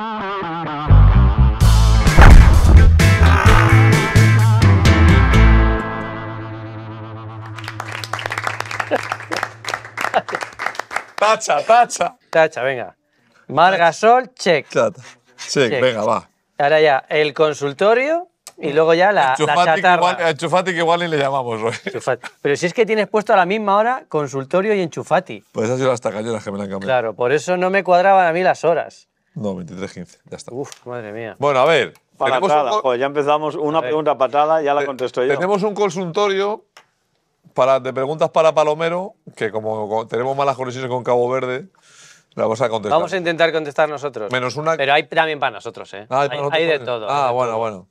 Tacha, tacha. Tacha, venga. Margasol, check. Check, check. venga, va. Ahora ya, el consultorio y luego ya la, chatarra. enchufati que igual le llamamos hoy. Pero si es que tienes puesto a la misma hora consultorio y enchufati. Pues ha sido las tacañeras que me han cambiado. Claro, por eso no me cuadraban a mí las horas. No, 23-15, ya está. Uf, madre mía. Bueno, a ver. Patada. ya empezamos una pregunta patada, ya la contesto yo. Tenemos un consultorio para, de preguntas para Palomero, que como tenemos malas conexiones con Cabo Verde, la vamos a contestar. Vamos a intentar contestar nosotros. Menos una. Pero hay también para nosotros, ¿eh? Ah, hay, de todo. Ah, bueno, bueno.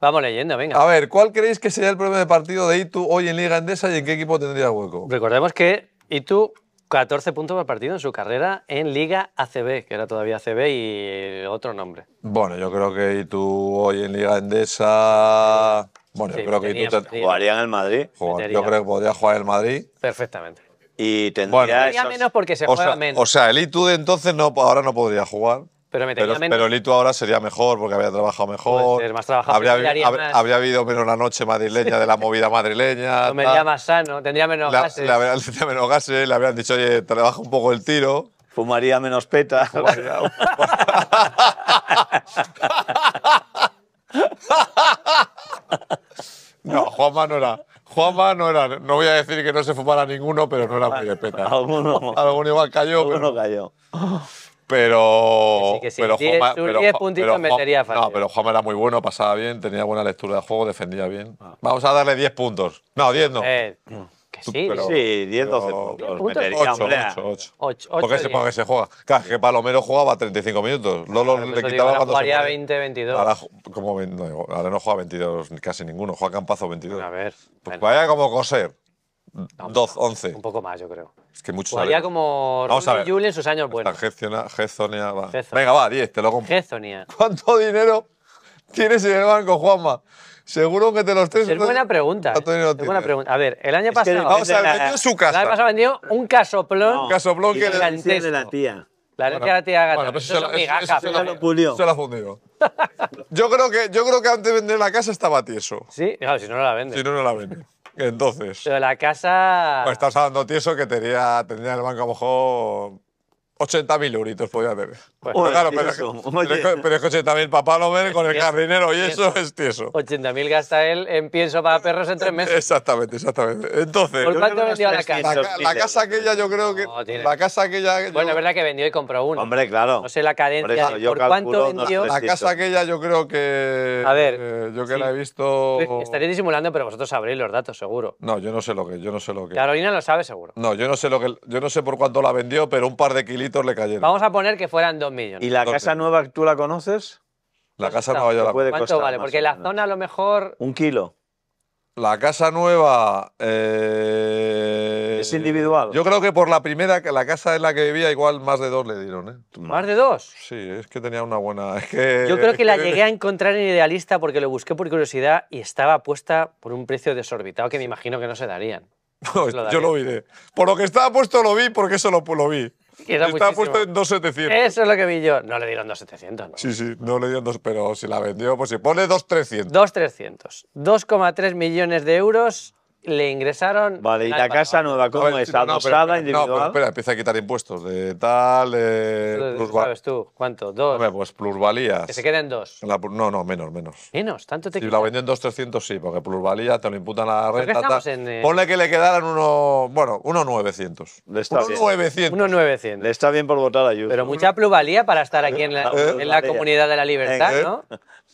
Vamos leyendo, venga. A ver, ¿cuál creéis que sería el problema de partido de Itu hoy en Liga Endesa y en qué equipo tendría hueco? Recordemos que Itu 14 puntos por partido en su carrera en Liga ACB, que era todavía ACB y otro nombre. Bueno, yo creo que tú hoy en Liga Endesa. Bueno, yo creo que tú te... jugaría en el Madrid. yo creo que podría jugar en el Madrid. Perfectamente. Y tendría bueno, menos porque se o menos. O sea, el de entonces no, ahora no podría jugar. Pero, pero, Lito ahora sería mejor porque había trabajado mejor. habría, habría, habido menos la noche madrileña de la movida madrileña. Comería más sano, tendría menos gases. Le habrían, tendría menos gases, le habrían dicho, oye, trabaja un poco el tiro. Fumaría menos peta. no, Juanma no era. Juanma no era. No voy a decir que no se fumara ninguno, pero no era muy de peta. Alguno. igual cayó. Alguno cayó. Pero. Pero, 10 puntitos metería No, pero Juan era muy bueno, pasaba bien, tenía buena lectura de juego, defendía bien. Ah. Vamos a darle 10 puntos. No, 10 no. Eh, que sí, sí, 10, 12 puntos. Porque, se, porque se juega. Claro, que Palomero jugaba 35 minutos. Ah, Lolo le quitaba cuando se. 20, 22. Ahora, no, juega 22 casi ninguno, juega Campazo 22. A ver. Pues vaya como coser. 2, 11. Un poco más, yo creo. Es que mucho Jugaría pues como Julien, en sus años buenos. Gezonia, va. Venga, va, 10, te lo compro. ¿Cuánto dinero tienes en el banco, Juanma? Seguro que te los tres. Es buena pregunta. es buena pregunta. A ver, el año pasado. Es vamos a ver, vendió su casa. El año pasado vendió un casoplón. Un casoplón que le de la tía. La bueno, de la tía gata. Bueno, eso, lo pulió. Se la fundió. yo creo que yo creo que antes de vender la casa estaba tieso. Sí, claro, si no, no la vende. Si no, no la vende. Entonces. Pero la casa. Pues estás hablando tieso que tenía, tenía el banco a 80.000 euritos podía tener. pero, es que 80.000 papá lo ve con el jardinero y eso es tieso. 80.000 gasta él en pienso para perros en tres meses. Exactamente, exactamente. Entonces, cuánto vendió la casa? La, casa aquella yo creo que... la casa aquella... Bueno, es verdad que vendió y compró uno Hombre, claro. No sé la cadencia. ¿Por, cuánto vendió? La casa aquella yo creo que... A ver. Eh, yo que la he visto... Estaréis disimulando, pero vosotros sabréis los datos, seguro. No, yo no sé lo que... Yo no sé lo que... Carolina lo sabe seguro. No, yo no sé, lo que, yo no sé por cuánto la vendió, pero un par de kilitos le cayeron. Vamos a poner que fueran 2 millones. ¿Y la casa nueva, tú la conoces? La pues casa nueva yo la ¿Cuánto vale? Porque la zona a lo mejor... Un kilo. La casa nueva... Eh, es individual. Yo creo que por la primera, la casa en la que vivía, igual más de dos le dieron. ¿eh? ¿Más de dos? Sí, es que tenía una buena... Yo creo que la llegué a encontrar en Idealista porque lo busqué por curiosidad y estaba puesta por un precio desorbitado que me imagino que no se darían. Pues yo lo vi. Por lo que estaba puesto lo vi porque eso lo vi. Está ha puesto en 2,700. Eso es lo que vi yo. No le dieron 2,700, ¿no? Sí, sí, no le dieron 2, pero si la vendió, pues si pone 2,300. 2,300. 2,3 millones de euros le ingresaron. Vale, y la casa nueva, ¿cómo es? ¿Adosada, individual? No, espera, empieza a quitar impuestos de tal. Eh, ¿Sabes tú? ¿Cuánto? ¿Dos? Hombre, pues plusvalías. Que se queden dos. no, no, menos, menos. ¿Menos? ¿Tanto te Si quitan? la venden 2.300, sí, porque plusvalía te lo imputan a la renta. Eh, Ponle que le quedaran uno. Bueno, unos 900. Le está unos bien. 900. Le está bien por votar a Pero mucha plusvalía para estar aquí en la, en la comunidad de la libertad, ¿no?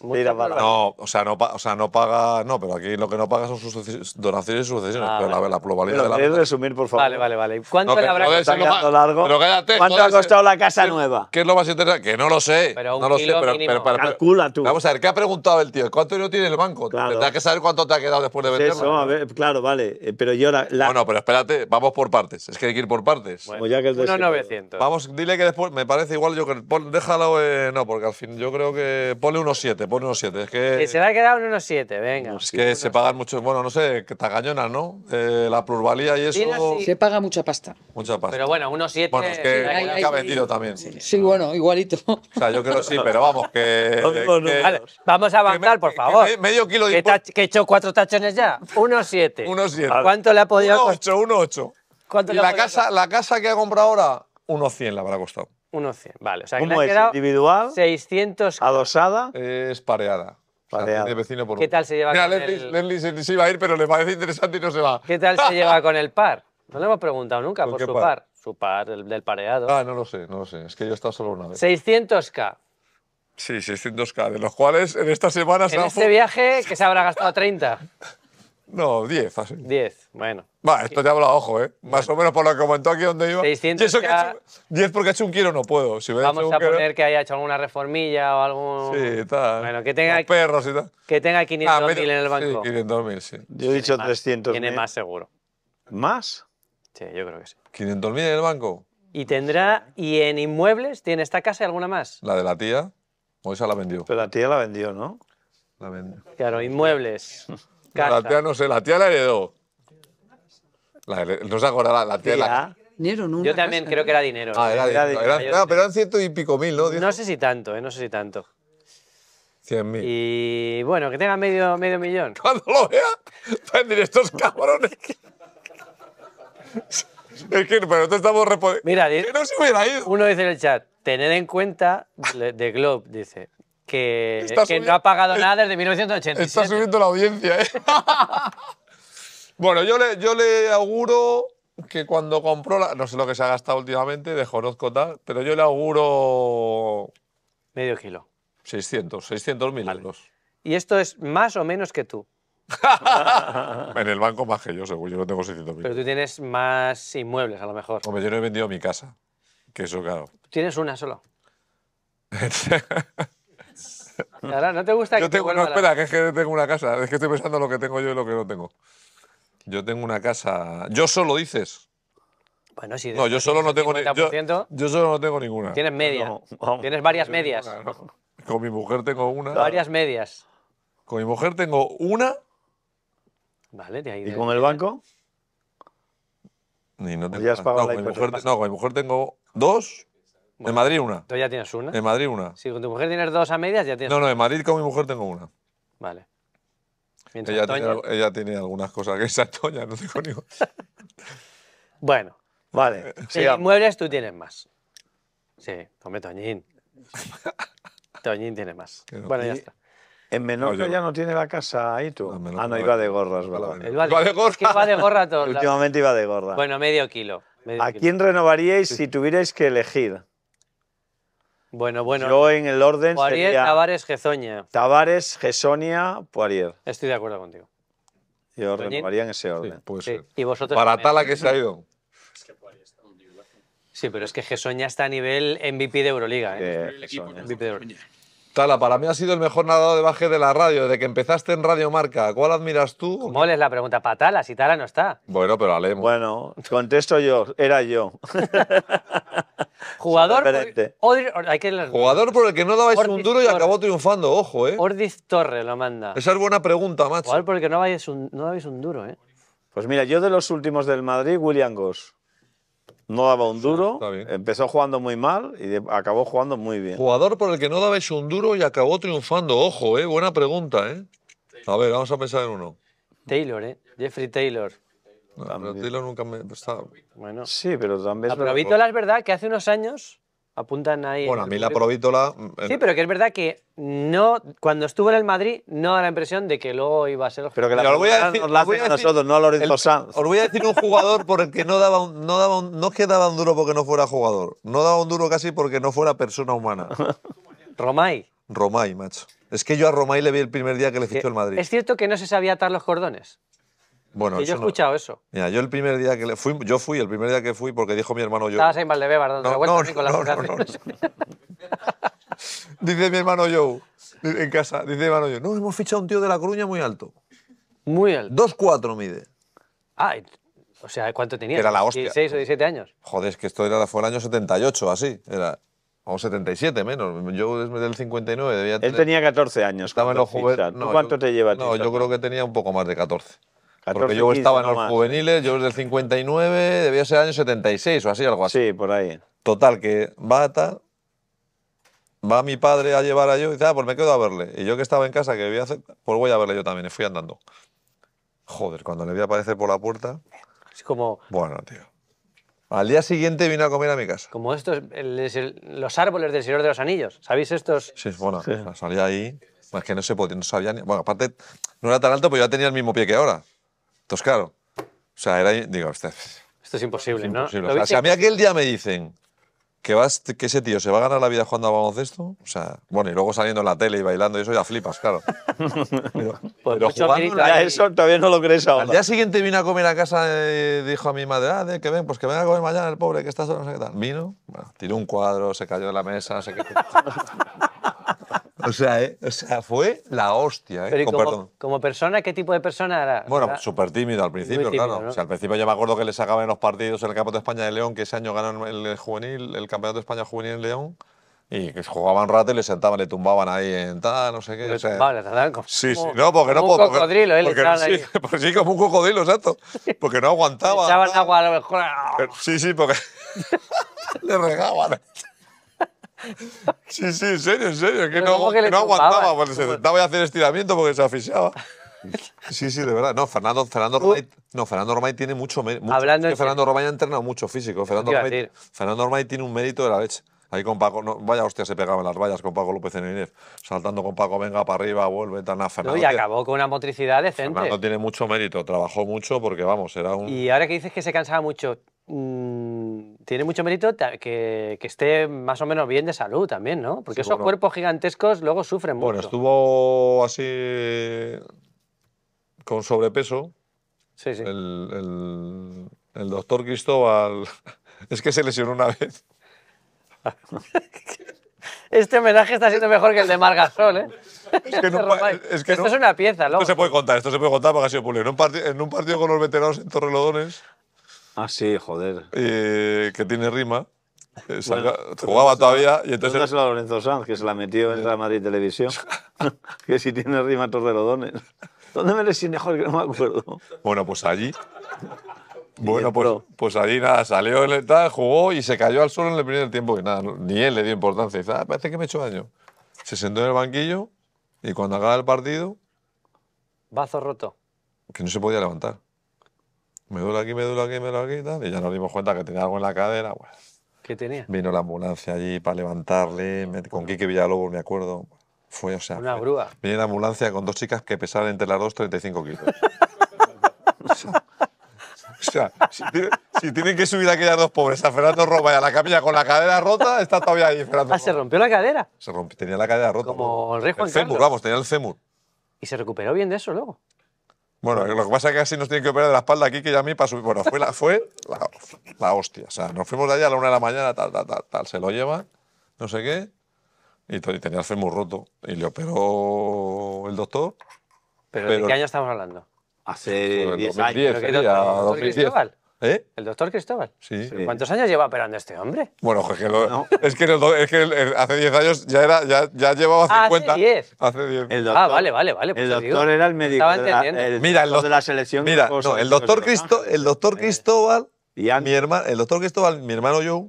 No, o sea, no, o sea, no paga. No, pero aquí lo que no paga son sus donaciones y sucesiones. Ah, pero la, la de la. ¿Quieres resumir, por favor? Vale, vale, vale. ¿Cuánto le habrá costado? Pero ¿Cuánto ha costado la casa nueva? ¿Qué es lo más interesante? Que no lo sé. no lo sé, pero, pero, Calcula tú. Vamos a ver, ¿qué ha preguntado el tío? ¿Cuánto dinero tiene el banco? Tendrás que saber cuánto te ha quedado después de venderlo. Eso, a ver, claro, vale. Eh, pero yo la, No, Bueno, pero espérate, vamos por partes. Es que hay que ir por partes. Bueno, ya que 900. Vamos, dile que después. Me parece igual yo que. Déjalo. Eh, no, porque al fin yo creo que. Ponle unos 7 pone unos 7. Es que, que se le ha quedado en unos 7, venga. Es que se pagan muchos, bueno, no sé, que tagañonas, ¿no? Eh, la plurvalía y eso. Sí, Se paga mucha pasta. Mucha pasta. Pero bueno, unos 7. Bueno, es que, hay, hay, que ha vendido también. Sí, sí, bueno, igualito. O sea, yo creo sí, pero vamos, que. vale, vamos a avanzar, por favor. medio kilo de. Que he hecho cuatro tachones ya. Unos 7. unos 7. ¿Cuánto le ha podido costar? 1,8, ¿Cuánto y le ha la, casa, la casa que ha comprado ahora, unos 100 le habrá costado. 1,100. Vale, o sea, ¿Cómo que es? ¿Individual? 600. ¿Adosada? Es pareada. pareada. vecino por ¿Qué tal se lleva con el…? el... Leslie se, se iba a ir, pero le parece interesante y no se va. ¿Qué tal se lleva con el par? No le hemos preguntado nunca por su par? Su par, el del pareado. Ah, no lo sé, no lo sé. Es que yo he estado solo una vez. 600k. Sí, 600k, de los cuales en esta semana... En se este viaje que se habrá gastado 30. No, 10, así. 10, bueno. Va, esto te habla a ojo, ¿eh? Más o menos por lo que comentó aquí donde iba. 600 y 10 porque ha hecho un quiero no puedo. vamos a poner que haya hecho alguna reformilla o algún… Sí, tal. Bueno, que tenga. perros y tal. Que tenga 500.000 ah, en el banco. Sí, 500.000, sí. Yo he dicho 300.000. Tiene más seguro. ¿Más? Sí, yo creo que sí. ¿500.000 en el banco? Y tendrá. ¿Y en inmuebles tiene esta casa y alguna más? La de la tía. O esa la vendió. Pero la tía la vendió, ¿no? La vendió. Claro, inmuebles. La tía no sé, la tía la heredó. no se acordará, la tía. La... ¿ah? Dinero, Yo también creo que era dinero. Ah, era, dinero. no, pero eran ciento y pico mil, ¿no? No sé si tanto, eh, no sé si tanto. Cien mil. Y bueno, que tenga medio, medio millón. Cuando lo vea, van estos cabrones. es que, pero te estamos respondiendo. Mira, que no se Uno dice en el chat, tener en cuenta The Globe, dice, que, que no ha pagado eh, nada desde 1987. Está subiendo la audiencia, ¿eh? bueno, yo le, yo le auguro que cuando compró la, No sé lo que se ha gastado últimamente, desconozco tal, pero yo le auguro... Medio kilo. 600, 600 mil euros. Y esto es más o menos que tú. en el banco más que yo, seguro. Yo no tengo 600 mil. Pero tú tienes más inmuebles, a lo mejor. Hombre, yo no he vendido mi casa. Que eso, claro. Tienes una solo. ¿no te gusta que tengo, te No, espera, que es que tengo una casa. Es que estoy pensando lo que tengo yo y lo que no tengo. Yo tengo una casa... ¿Yo solo dices? Bueno, si... No, yo solo no tengo... Yo, solo no tengo ninguna. Tienes media. Tienes varias medias. Con mi mujer tengo una. Varias medias. Con mi mujer tengo una... Vale, de ahí. ¿Y con el banco? Ni no, pues ya mi mujer, no, con mi mujer tengo dos en Madrid una. Tú ya tienes una. En Madrid una. Si con tu mujer tienes dos a medias, ya tienes No, no, en Madrid con mi mujer tengo una. Vale. Ella tiene, ella algunas cosas que esa Toña, no te conigo. Bueno, vale. Eh, sí, muebles tú tienes más. Sí, come Toñín. Toñín tiene más. Bueno, ya está. En Menorca ya no tiene la casa ahí tú. ah, no, iba de gorras, Iba de, de gorra. iba de gorra todo. Últimamente iba de gorra. Bueno, medio kilo. ¿A quién renovaríais si tuvierais que elegir? Bueno, bueno. Yo en el orden Poirier, sería Tavares, Gezoña. Tavares, Gesonia, Poirier. Estoy de acuerdo contigo. Yo ordenaría en ese orden. Sí, ¿Y vosotros Para Tala que se ha ido. Sí, pero es que Gesonia está a nivel MVP de Euroliga. ¿eh? MVP de Euroliga. Tala, para mí ha sido el mejor nadador de baje de la radio, desde que empezaste en Radio Marca. ¿Cuál admiras tú? Moles la pregunta para Tala, si Tala no está. Bueno, pero leemos. Bueno, contesto yo, era yo. Jugador, por, el que no dabais un duro y acabó triunfando, ojo, ¿eh? Ordiz Torres lo manda. Esa es buena pregunta, macho. Jugador por el que no, dabais un, no un duro, ¿eh? Pues mira, yo de los últimos del Madrid, William Goss. No daba un duro, empezó jugando muy mal y acabó jugando muy bien. Jugador por el que no dabais un duro y acabó triunfando, ojo, ¿eh? Buena pregunta, ¿eh? A ver, vamos a pensar en uno. Taylor, ¿eh? Jeffrey Taylor pero nunca me... Bueno, sí, pero también... La es verdad que hace unos años apuntan ahí... Bueno, a mí la provítola... Mm, sí, pero que es verdad que no, cuando estuvo en el Madrid no da la impresión de que luego iba a ser... El pero que la voy a decir, nosotros, no a Lorenzo Sanz. Os voy a decir un jugador por el que no daba un, no daba no es un duro porque no fuera jugador, no daba un duro casi porque no fuera persona humana. Romay. Romay, macho. Es que yo a Romay le vi el primer día que le fichó el Madrid. Es cierto que no se sabía atar los cordones. Bueno, yo he escuchado eso. Mira, yo el primer día que le fui, yo fui, el primer día que fui, porque dijo mi hermano yo. Estabas en Valdebebas dando no, con la no, Dice mi hermano Joe, en casa, dice mi hermano Joe, no, hemos fichado a un tío de La Coruña muy alto. Muy alto. 2'4 mide. Ah, o sea, ¿cuánto tenía? Era la hostia. 16 o 17 años. Joder, es que esto era, fue el año 78, así. Era, o 77 menos. Yo desde el 59 debía tener... Él tenía 14 años. Estaba en los ¿Cuánto te lleva? No, yo creo que tenía un poco más de 14. Porque yo estaba en los juveniles, yo desde el 59, debía ser año 76 o así, algo así. Sí, por ahí. Total, que va a tal, va mi padre a llevar a yo y dice, ah, pues me quedo a verle. Y yo que estaba en casa, que hacer, pues voy a verle yo también, y fui andando. Joder, cuando le vi aparecer por la puerta. Es como. Bueno, tío. Al día siguiente vino a comer a mi casa. Como estos, los árboles del Señor de los Anillos. ¿Sabéis estos? Sí, bueno, salía ahí. Es que no se podía, no sabía ni. Bueno, aparte, no era tan alto, pero yo tenía el mismo pie que ahora. Entonces, claro, o sea, era, digo, esto es imposible, ¿no? si a mí aquel día me dicen que, vas, que ese tío se va a ganar la vida jugando a baloncesto, o sea, bueno, y luego saliendo en la tele y bailando y eso ya flipas, claro. pero, pues pero jugando eso todavía no lo crees ahora. Al día siguiente vino a comer a casa y eh, dijo a mi madre, ah, de, que ven, pues que venga a comer mañana el pobre que está solo, no sé qué tal. Vino, bueno, tiró un cuadro, se cayó de la mesa, sé qué. O sea, eh, o sea, fue la hostia, ¿eh? Pero como, persona, ¿qué tipo de persona era? Bueno, super súper tímido al principio, claro. O sea, al principio yo me acuerdo que le sacaban en los partidos en el Campeonato de España de León, que ese año ganan el juvenil, el Campeonato de España juvenil en León. Y que jugaban un rato y le sentaban, le tumbaban ahí en tal, no sé qué. Le como, sí, sí. como un cocodrilo, ¿eh? sí, como un cocodrilo, exacto. Porque no aguantaba. echaban agua a lo mejor. sí, sí, porque le regaban. Sí, sí, en serio, en serio, que no, aguantaba, se sentaba y hacer estiramiento porque se asfixiaba. Sí, sí, de verdad. No, Fernando, Fernando, Romay, no, Fernando Romay tiene mucho mérito. Hablando Fernando Romay ha entrenado mucho físico. Fernando Romay, tiene un mérito de la leche. Ahí con Paco, vaya hostia, se pegaba en las vallas con Paco López en el Inés, saltando con Paco, venga para arriba, vuelve, tan a Fernando. No, y acabó con una motricidad decente. Fernando tiene mucho mérito, trabajó mucho porque, vamos, era un. Y ahora que dices que se cansaba mucho, Mm, tiene mucho mérito que, esté más o menos bien de salud también, ¿no? Porque esos cuerpos gigantescos luego sufren mucho. Bueno, estuvo así con sobrepeso. Sí, sí. El, doctor Cristóbal es que se lesionó una vez. Este homenaje está siendo mejor que el de Margasol, ¿eh? Es que, no, es que esto es una pieza, loco. Esto se puede contar, esto se puede contar porque ha En un, en un partido con los veteranos en Torrelodones, Ah, sí, joder. Eh, que tiene rima. Eh, jugaba todavía y entonces... a Lorenzo Sanz, que se la metió en la Madrid Televisión, que si tiene rima Torrelodones. ¿Dónde me lesioné, Que No me acuerdo. Bueno, pues allí... Bueno, pues, pues allí nada, salió el jugó y se cayó al suelo en el primer tiempo y nada, ni él le dio importancia. dice, ah, parece que me he hecho daño. Se sentó en el banquillo y cuando acaba el partido... Bazo roto. Que no se podía levantar me duele aquí, me duele aquí, me duele aquí, y ya nos dimos cuenta que tenía algo en la cadera. Pues. ¿Qué tenía? Vino la ambulancia allí para levantarle, con Quique Villalobos, me acuerdo. Fue, o sea. Una brúa. Vino la ambulancia con dos chicas que pesaban entre las dos 35 kilos. o sea, si, tienen que subir a aquellas dos pobres a Fernando Roma y a la camilla con la cadera rota, está todavía ahí Ah, se rompió la cadera. Se rompió, tenía la cadera rota. Como el rey Juan fémur, vamos, tenía el fémur. ¿Y se recuperó bien de eso luego? Bueno, lo que pasa es que así nos tienen que operar de la espalda aquí que ya a mí pasó. Bueno, fue la, fue la, hostia. O sea, nos fuimos de allá a la una de la mañana, tal, tal, tal, tal. Se lo lleva, no sé qué. Y, tenía el fémur roto. Y le operó el doctor. ¿Pero, de qué año estamos hablando? Hace 10 años. 2010, sería, 2010. ¿Eh? ¿El doctor Cristóbal? Sí. ¿Cuántos años lleva operando este hombre? Bueno, es que, hace 10 años ya, era, ya, llevaba 50. Ah, hace 10. Hace ah, vale, vale, vale. Pues el doctor era el médico estaba entendiendo. de la, el de la selección. Mira, no, el doctor, Cristo, el doctor eh, Cristóbal, y mi hermano, el doctor Cristóbal, mi hermano Joe,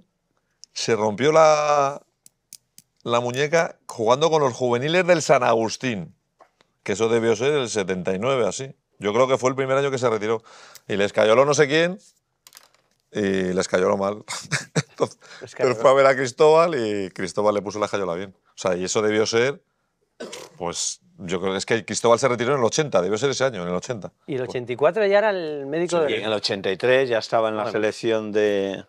se rompió la, la muñeca jugando con los juveniles del San Agustín, que eso debió ser el 79, así. Yo creo que fue el primer año que se retiró. Y les cayó lo no sé quién y les cayó lo mal. Entonces, pero fue a ver a Cristóbal y Cristóbal le puso la cayola bien. O sea, y eso debió ser, pues yo creo que es que Cristóbal se retiró en el 80, debió ser ese año, en el 80. Y el 84 pues ya era el médico de... Y en el 83 ya estaba en la selección de...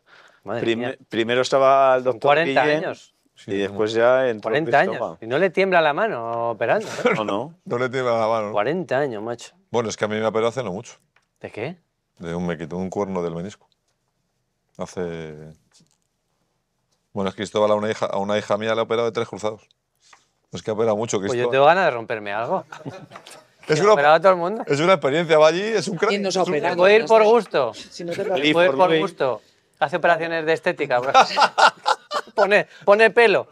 primero estaba el doctor 40 años. y después ya en 40 años. Y no le tiembla la mano operando. ¿eh? no, no. No le tiembla la mano. 40 años, macho. Bueno, es que a mí me operó hace no mucho. ¿De qué? De un, me quitó un cuerno del menisco. Hace. Bueno, es Cristóbal a una hija, a una hija mía le ha operado de tres cruzados. Es que ha operado mucho, Cristóbal. Pues yo tengo ganas de romperme algo. es una, operado a todo el mundo. Es una experiencia, va allí, es un crack. ¿Quién nos operado? ir por gusto. Si no te ir por, gusto. Hace operaciones de estética. pone, pone pelo.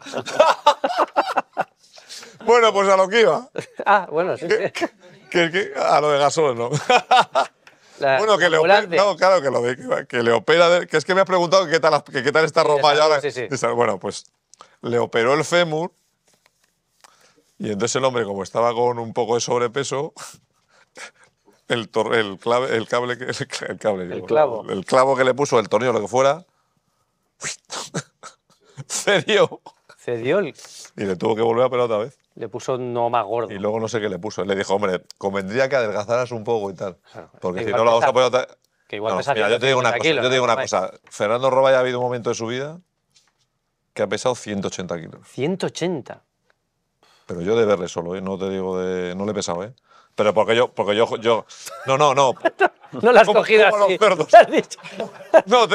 bueno, pues a lo que iba. Ah, bueno, sí. a lo de gasol, ¿no? bueno, que le opera, claro que lo que, le opera, que es que me has preguntado qué tal, que, qué está Roma y ahora. Bueno, pues le operó el fémur y entonces el hombre, como estaba con un poco de sobrepeso, el, cable, el clavo. que le puso, el tornillo, lo que fuera, cedió. Cedió. Y le tuvo que volver a operar otra vez le puso no más gordo. Y luego no sé qué le puso. Le dijo, hombre, convendría que adelgazaras un poco y tal. Porque si no lo vas a poner Que igual yo te digo una cosa. yo te digo una cosa. Fernando Roba ya ha habido un momento de su vida que ha pesado 180 kilos. 180. Pero yo de verle solo, ¿eh? no te digo de. No le he pesado, ¿eh? Pero porque yo. Porque yo, yo... No, no, no. no lo has cogido así. No,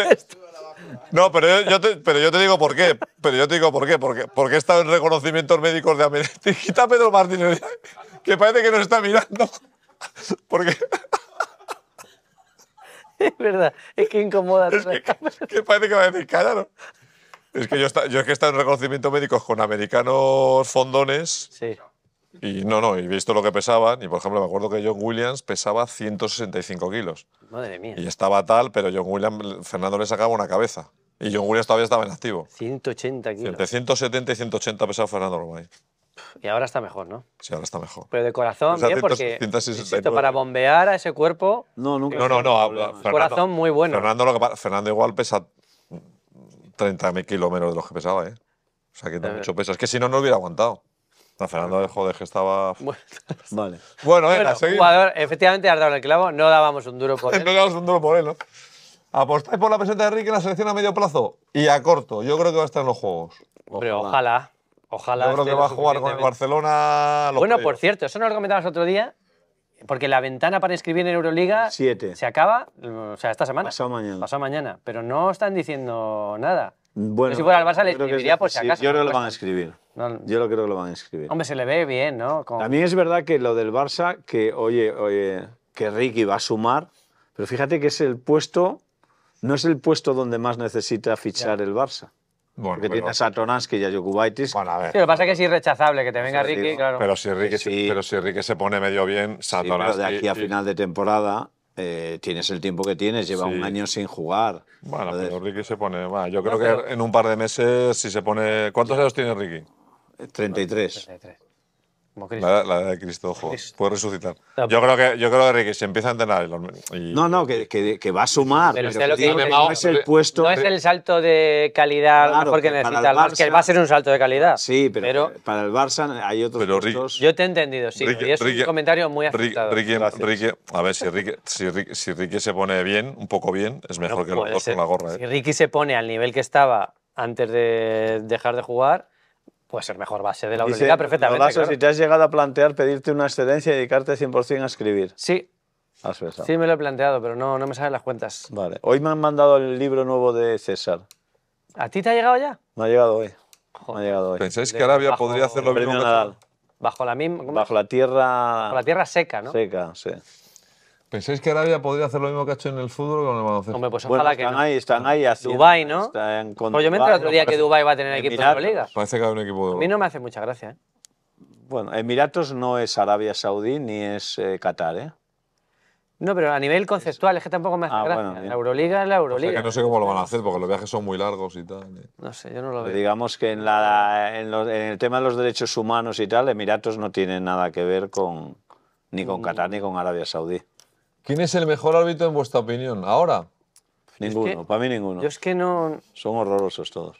no, pero yo, te, digo por qué. Pero yo te digo por qué. Porque, porque he estado en reconocimientos médicos de América. Quita Pedro Martínez, que parece que nos está mirando. Porque. Es verdad, es que incomoda. Es que, parece que va a decir, cállalo. Es que yo, he estado en reconocimientos médicos con americanos fondones. Sí y no, no, y visto lo que pesaban, y por ejemplo me acuerdo que John Williams pesaba 165 kilos. Madre mía. Y estaba tal, pero John Williams, Fernando le sacaba una cabeza. Y John Williams todavía estaba en activo. 180 kilos. Entre 170 y 180 pesaba Fernando Romay. Y ahora está mejor, ¿no? Sí, ahora está mejor. Pero de corazón, bien, ¿eh? porque para bombear a ese cuerpo. No, nunca. No, no, no. corazón muy bueno. Fernando, lo que, Fernando igual pesa 30.000 kilos menos de los que pesaba, ¿eh? O sea, que mucho peso. Es que si no, no hubiera aguantado. No, Fernando, joder, que estaba. Bueno, vale. Bueno, Jugador, efectivamente, ha dado el clavo, no dábamos un duro por él. no dábamos un duro por él, ¿no? ¿Apostáis por la presencia de Enrique en la selección a medio plazo? Y a corto, yo creo que va a estar en los juegos. Hombre, ojalá. Ojalá. Yo creo que va a jugar con el Barcelona. bueno, por cierto, eso nos lo comentabas otro día, porque la ventana para inscribir en Euroliga se acaba, o sea, esta semana. Pasó mañana. Pasó mañana, pero no están diciendo nada. Bueno, si fuera yo creo que lo van a pues escribir. yo creo que lo van a escribir. Hombre, se le ve bien, ¿no? A También es verdad que lo del Barça, que oye, oye, que Ricky va a sumar, pero fíjate que es el puesto, no es el puesto donde más necesita fichar el Barça. Bueno, porque tiene a Tonansky y a Jokubaitis. Bueno, a ver. lo que pasa es que es irrechazable que te venga Ricky, claro. Pero si Ricky, pero si Ricky se pone medio bien, Satoransky... de aquí a final de temporada... Eh, tienes el tiempo que tienes, lleva un año sin jugar. Bueno, pero Ricky se pone. yo creo que en un par de meses, si se pone. ¿Cuántos años tiene Ricky? 33. Eh, 33. La, la, de Cristo, ojo, puede resucitar. Ah, pues. yo creo que, yo creo que se empieza a entrenar. No, no, que, que, va a sumar. Pero, no es el puesto. No es el salto de calidad mejor que, necesita el Barça, que va a ser un salto de calidad. Sí, pero, para el Barça hay otros. Pero yo te he entendido, sí. es un comentario muy acertado. a ver, si Ricky, si, si se pone bien, un poco bien, es mejor que los dos con la gorra. Si Ricky se pone al nivel que estaba antes de dejar de jugar Puede ser mejor base de la universidad perfectamente. si te has llegado a plantear pedirte una excedencia y dedicarte 100% a escribir. Sí. Sí, me lo he planteado, pero no, no me salen las cuentas. Vale. Hoy me han mandado el libro nuevo de César. ¿A ti te ha llegado ya? Me ha llegado hoy. llegado hoy. ¿Pensáis que Arabia podría hacer lo mismo? Bajo la misma. Bajo la tierra. Bajo la tierra seca, ¿no? Seca, sí. ¿Pensáis que Arabia podría hacer lo mismo que ha hecho en el fútbol con el baloncesto? Hombre, pues ojalá que están que no. Ahí, están ahí Dubái, ¿no? Están pues yo me el otro día que Dubái va a tener equipo de Euroliga. Parece que hay un equipo de Europa. A mí no me hace mucha gracia, ¿eh? Bueno, Emiratos no es Arabia Saudí ni es eh, Qatar, ¿eh? No, pero a nivel conceptual, es que tampoco me hace ah, gracia. Bueno, la Euroliga es la Euroliga. O sea que no sé cómo lo van a hacer, porque los viajes son muy largos y tal. No sé, yo no lo pues veo. digamos que en, en, el tema de los derechos humanos y tal, Emiratos no tiene nada que ver con ni con mm. Qatar ni con Arabia Saudí. ¿Quién es el mejor árbitro en vuestra opinión ahora? Ninguno, para mí ninguno. Yo es que no... Son horrorosos todos.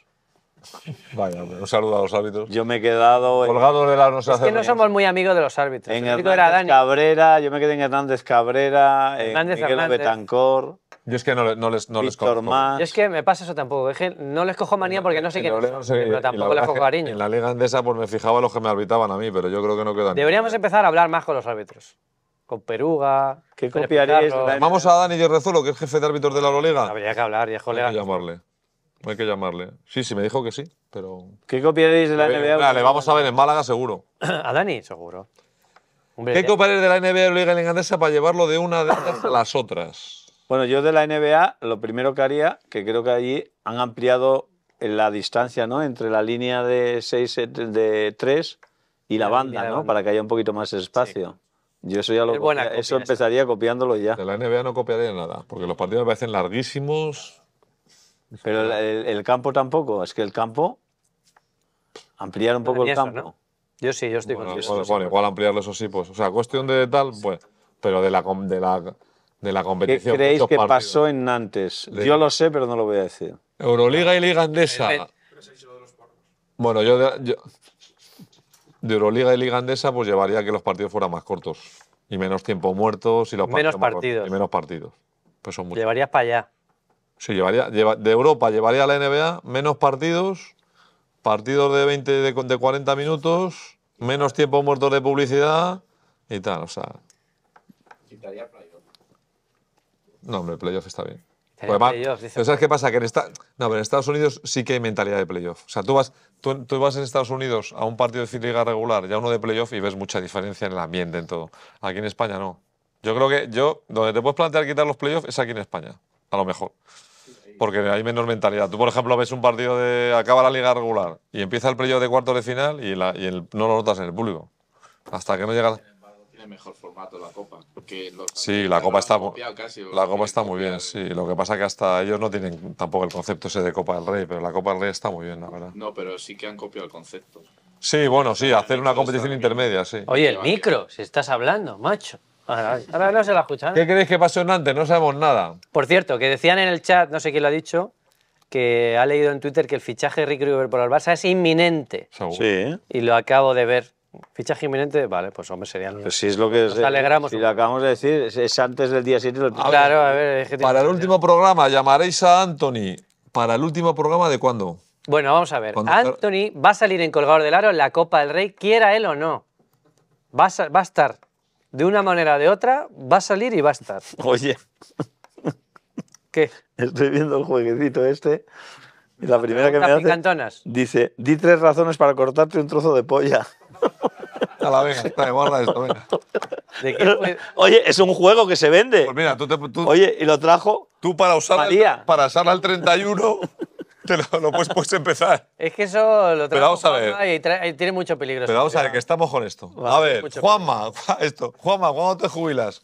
Vaya, un saludo a los árbitros. Yo me he quedado... Colgado de la no Es que no somos muy amigos de los árbitros. En Hernández era Dani. Cabrera, yo me quedé en Hernández Cabrera, en Miguel Betancor... Yo es que no, les, no les cojo. Yo es que me pasa eso tampoco. Es que no les cojo manía porque no sé quién no sé, pero tampoco les cojo cariño. En la Liga Andesa pues me fijaba los que me arbitraban a mí, pero yo creo que no quedan. Deberíamos empezar a hablar más con los árbitros con Peruga. ¿Qué copiaréis? ¿Vamos a Dani Yerrezuelo, que es jefe de árbitros de la Euroliga. Habría que hablar, ya Hay que llamarle. Hay que llamarle. Sí, sí, me dijo que sí, pero. ¿Qué copiaréis de la NBA? vamos a ver en Málaga seguro. ¿A Dani? Seguro. ¿Qué copiaréis de la NBA liga Lingandesa para llevarlo de una de las otras? Bueno, yo de la NBA lo primero que haría, que creo que allí han ampliado la distancia ¿no? entre la línea de 6 de 3 y la, banda, Para que haya un poquito más espacio. Yo eso ya lo eso empezaría copiándolo ya. De la NBA no copiaría nada, porque los partidos me parecen larguísimos. Pero el, campo tampoco, es que el campo ampliar un poco el campo. Yo sí, yo estoy con eso. Bueno, igual ampliarlo eso sí, pues, o sea, cuestión de tal, pues, pero de la de la de la competición. ¿Qué creéis que pasó en Nantes? Yo lo sé, pero no lo voy a decir. Euroliga y Liga Andesa. Bueno, yo de Euroliga y Liga Andesa, pues llevaría que los partidos fueran más cortos y menos tiempo muertos y los menos partidos. Y menos partidos. Pues son muchos. Llevarías para allá. Sí, llevaría, de Europa llevaría a la NBA menos partidos, partidos de 20 de, 40 minutos, menos tiempo muerto de publicidad y tal, o sea. Quitaría playoff. No, hombre, playoff está bien. ¿Sabes qué pasa? Que en, Estados Unidos sí que hay mentalidad de playoff. O sea, tú vas, tú, vas en Estados Unidos a un partido de liga regular, ya uno de playoff y ves mucha diferencia en el ambiente, en todo. Aquí en España no. Yo creo que yo, donde te puedes plantear quitar los playoffs es aquí en España, a lo mejor. Porque hay menos mentalidad. Tú, por ejemplo, ves un partido de. acaba la liga regular y empieza el playoff de cuarto de final y, no lo notas en el público. Hasta que no llega mejor formato la Copa. Porque sí, la Copa está, la copa está muy bien, sí. Lo que pasa es que hasta ellos no tienen tampoco el concepto ese de Copa del Rey, pero la Copa del Rey está muy bien, la verdad. No, pero sí que han copiado el concepto. Sí, bueno, sí, hacer una competición intermedia, sí. Oye, el micro, si estás hablando, macho. Ahora no se la escuchan. ¿eh? ¿Qué creéis que pasó en antes? No sabemos nada. Por cierto, que decían en el chat, no sé quién lo ha dicho, que ha leído en Twitter que el fichaje de Rick por el Barça es inminente. Sí. Y lo acabo de ver. Fichaje inminente, vale, pues hombre, serían. si es lo que alegramos. Si acabamos de decir, es, antes del día 7. Claro, a ver. para el último programa, llamaréis a Anthony. ¿Para el último programa de cuándo? Bueno, vamos a ver. Anthony va a salir en Colgador del Aro en la Copa del Rey, quiera él o no. Va a, estar. De una manera o de otra, va a salir y va a estar. Oye. ¿Qué? Estoy viendo el jueguecito este. Y la primera que me hace. Dice: Di tres razones para cortarte un trozo de polla. A la venga, de guarda esto, venga. ¿De qué Oye, es un juego que se vende. Pues mira, tú te. Tú, Oye, y lo trajo. Tú para usarla, para usarla al 31. Te lo, lo puedes, puedes, empezar. Es que eso lo trajo Pero vamos a ver. Y, tiene mucho peligro. Pero vamos a ver, que estamos con esto. a ver, Juanma, esto. Juanma, ¿cuándo te jubilas?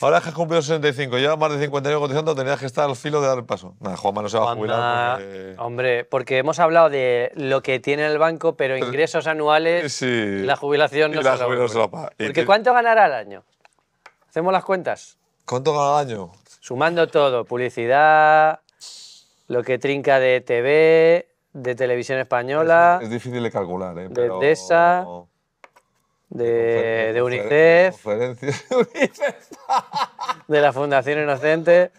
Ahora que has cumplido 65, llevas más de 50 años cotizando, tenías que estar al filo de dar el paso. Nada, Juanma no se va a jubilar. Hombre, porque hemos hablado de lo que tiene el banco, pero ingresos anuales, la jubilación no y la se, jubilación Porque ¿cuánto ganará al año? ¿Hacemos las cuentas? ¿Cuánto gana al año? Sumando todo, publicidad, lo que trinca de TV, de televisión española. Es, difícil de calcular, ¿eh? De esa de, de UNICEF, de, la Fundación Inocente,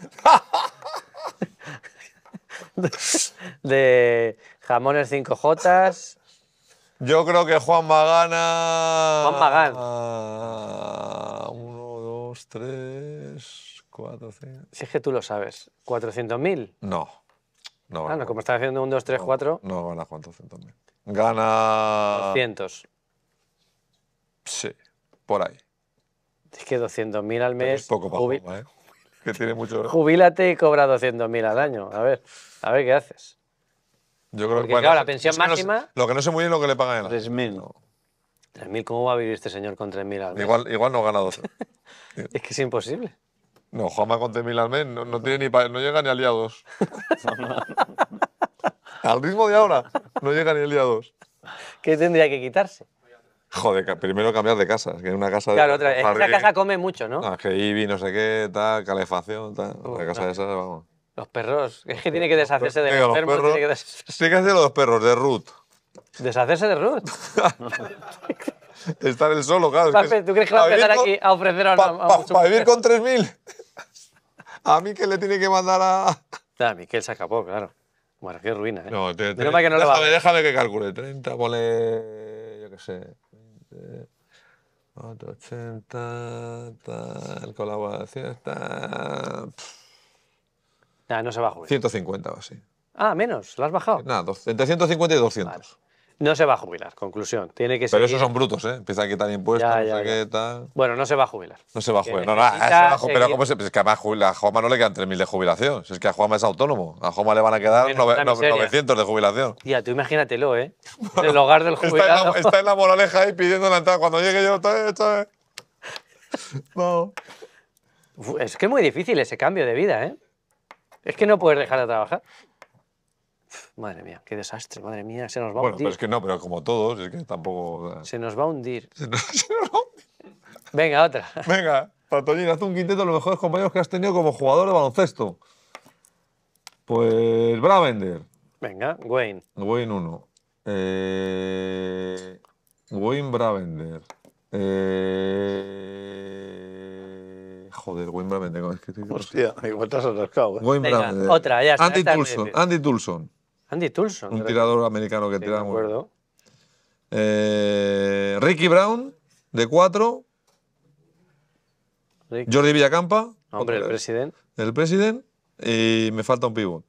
de Jamones 5J. Yo creo que Juan Magana. Ah, Juan Magán. Ah, uno, dos, tres, Si es que tú lo sabes, ¿400.000? No. No, ah, no, como estás haciendo un 2, 3, 4. No, no gana 400.000. Gana. 200. Sí, por ahí. Es que 200.000 al mes. es poco para jubilar, ¿eh? Jubílate y cobra 200.000 al año. A ver, a ver qué haces. Yo creo que. Bueno, claro, la pensión máxima. lo que no sé muy bien lo que le pagan en 3.000. 3.000, ¿cómo va a vivir este señor con 3.000 al mes? Igual, no gana 12. es que es imposible. No, Juanma con 3.000 al mes no, llega ni al día 2. al ritmo de ahora, no llega ni al día 2. ¿Qué tendría que quitarse? Joder, primero cambiar de casa. Es que una casa claro, otra, esa casa come mucho, ¿no? Ah, es que Ivy, no sé qué, tal, calefacción, tal. la casa de esas, vamos. Los perros. Es que tiene que deshacerse de los, perros. Tiene que deshacerse. de los perros, de Ruth. ¿Deshacerse de Ruth? Estar el solo, claro. ¿Tú crees que va a empezar aquí a ofrecer a, ¿Para vivir con 3.000? a mí que le tiene que mandar a... a mí que él se acabó, claro. Bueno, qué ruina, ¿eh? No, te, déjame, que no déjame que calcule. 30, pone... yo qué sé... 880, tal, colaboración, está. Ah, no se bajó. 150 o así. Ah, menos, ¿la has bajado? Nada, entre 150 y 200. No se va a jubilar, conclusión. Tiene que Pero esos son brutos, ¿eh? Empieza a quitar impuestos, ya, ya, Bueno, no se va a jubilar. No se va a jubilar. No, no, a, pero ¿cómo es que además a Juanma no le quedan 3.000 de jubilación. es que a Juanma es autónomo. A Juanma le van a quedar 900 de jubilación. ya tú imagínatelo, ¿eh? Bueno, el hogar del jubilado. Está en, la, está en la, moraleja ahí pidiendo la entrada. Cuando llegue yo, está No. Es que es muy difícil ese cambio de vida, ¿eh? Es que no puedes dejar de trabajar. Madre mía, qué desastre, madre mía, se nos va a hundir. Bueno, pero es que no, pero como todos, es que tampoco... Se nos va a hundir. Venga, otra. Venga, Patolín, haz un quinteto de los mejores compañeros que has tenido como jugador de baloncesto. Pues Bravender. Venga, Wayne. Wayne 1. Eh, Wayne Bravender. Eh, joder, Wayne Bravender. Hostia, igual te has atascado. Eh. Wayne Bravender. Otra, ya está. Andy Tulson. Andy Tulson. Andy Tulson. Un tirador americano que sí, tiraba muy bien. Eh, Ricky Brown, de cuatro. Jordi Villacampa. Hombre, el presidente. El presidente. Y me falta un pivot.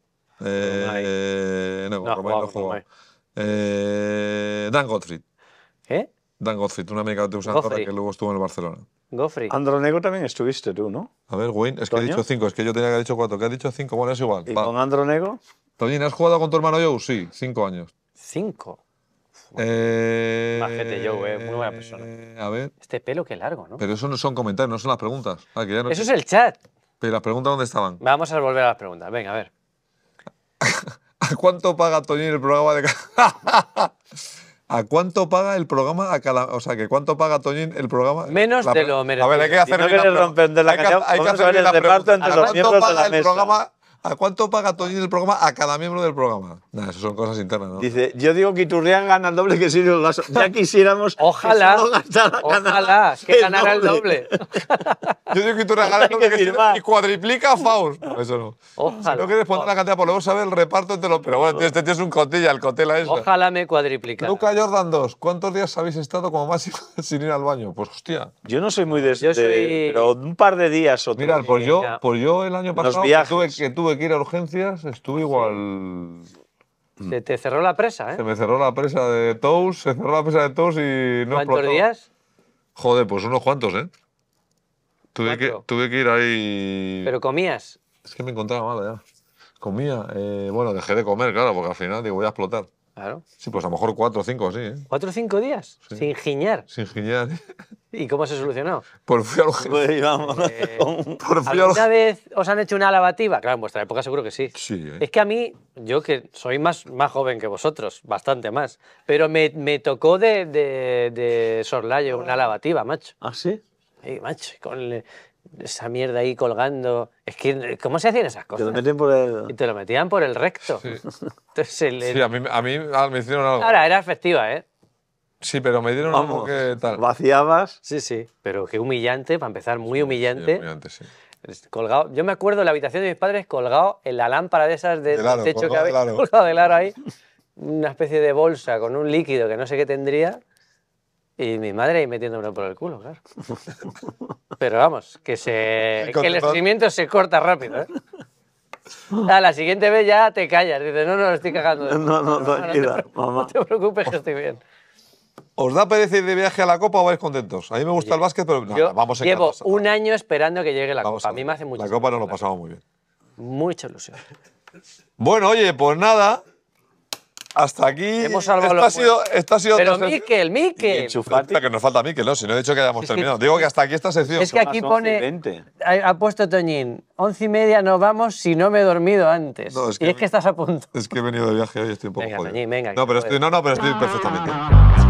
Eh, no, no, no eh, Dan Gottfried. ¿Qué? Dan Gottfried, un americano de Santorra que luego estuvo en el Barcelona. Gofri. Andronego también estuviste tú, ¿no? A ver, Wayne, es que he dicho cinco, es que yo tenía que haber dicho cuatro, que has dicho cinco, bueno, es igual. ¿Y con con Andronego? Toñín, ¿has jugado con tu hermano Joe? Sí, cinco años. ¿Cinco? Eh, Joe, eh, muy buena persona. Eh, a ver. Este pelo que largo, ¿no? Pero eso no son comentarios, no son las preguntas. Ah, ya no eso es el chat. Pero las preguntas, ¿dónde estaban? Vamos a volver a las preguntas, venga, a ver. ¿A cuánto paga Toñín el programa de... ¿A cuánto paga el programa a Cala, O sea, que ¿cuánto paga Toñín el programa? Menos la, de lo merecido. A ver, hay que hacer si no una, romper la hay, hay que hacer el reparto entre los miembros de la mesa. el programa cuánto paga todo el programa a cada miembro del programa? Nada, eso son cosas internas, ¿no? Dice, yo digo que Iturrián gana el doble que Silvio Ya quisiéramos ojalá, ojalá que ganara el doble. yo digo que Iturrián gana el doble que y cuadriplica a Faust. eso no. Ojalá. No quieres poner la cantidad, por lo menos el reparto entre los... Pero bueno, este tío es un cotilla, el cotela es. Ojalá me cuadriplica. Luca Jordan 2, ¿cuántos días habéis estado como más sin ir al baño? Pues hostia. Yo no soy muy de... Pero un par de días o Mira, pues yo, pues yo el año pasado tuve, que tuve que ir a urgencias, estuve igual. Se te cerró la presa, ¿eh? Se me cerró la presa de Tous, se cerró la presa de Tous y no ¿Cuántos días? Joder, pues unos cuantos, ¿eh? Tuve que, tuve que ir ahí. Pero comías. Es que me encontraba mal ya. Comía, eh, bueno, dejé de comer, claro, porque al final digo, voy a explotar. Claro. Sí, pues a lo mejor cuatro o cinco, sí. ¿eh? ¿Cuatro o cinco días? Sin giñar. Sin giñar. ¿Y cómo se solucionó? Por pues fui por pues eh, pues vez os han hecho una lavativa? Claro, en vuestra época seguro que sí. Sí. ¿eh? Es que a mí, yo que soy más, más joven que vosotros, bastante más, pero me, tocó de, de, Sorlayo una lavativa, macho. ¿Ah, sí? Sí, macho, con, esa mierda ahí colgando. Es que, ¿cómo se hacían esas cosas? Te lo metían por el... Y te lo metían por el recto. Sí. a, mí, a mí ah, me hicieron algo. Ahora, era efectiva, ¿eh? Sí, pero me dieron algo que tal. ¿Vaciabas? Sí, sí. Pero qué humillante, para empezar, muy humillante. humillante, sí. Colgado. Yo me acuerdo la habitación de mis padres colgado en la lámpara de esas del, techo que había. Colgado del aro ahí. Una especie de bolsa con un líquido que no sé qué tendría. Y mi madre ahí metiéndome por el culo, claro. Pero vamos, que, se, el estreñimiento se corta rápido. ¿eh? A la siguiente vez ya te callas. Dices, no, no, estoy cagando. No, no, tranquila, mamá. No te preocupes que estoy bien. ¿Os da pereza ir de viaje a la Copa o vais contentos? A mí me gusta el básquet, pero no, a vamos Llevo un año esperando que llegue la Copa. A, mí me hace mucho La Copa nos lo pasamos muy bien. Mucha ilusión. Bueno, oye, pues nada. Hasta aquí. Hemos salvado esto, sido, Pero Miquel, Miquel. Que nos falta Miquel, ¿no? Si no he dicho que hayamos terminado. Digo que hasta aquí esta sección. Es que aquí pone. Ha, puesto Toñín. Once y media no vamos si no me he dormido antes. y es que estás a punto. Es que he venido de viaje hoy, estoy un poco venga, venga, no, pero no, no, pero estoy perfectamente.